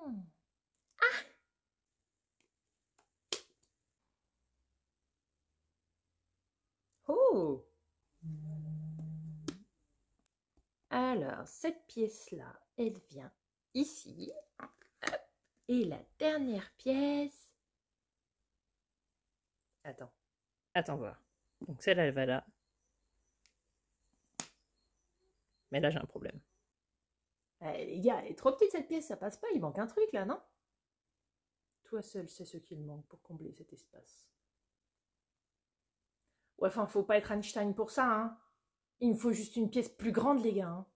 Ah Oh Alors, cette pièce-là, elle vient ici. Et la dernière pièce... Attends. Attends voir. Donc celle-là, elle va là. Mais là, j'ai un problème. Eh, les gars, elle est trop petite cette pièce, ça passe pas, il manque un truc là, non Toi seul sais ce qu'il manque pour combler cet espace. Ouais, enfin, faut pas être Einstein pour ça, hein. Il me faut juste une pièce plus grande, les gars, hein.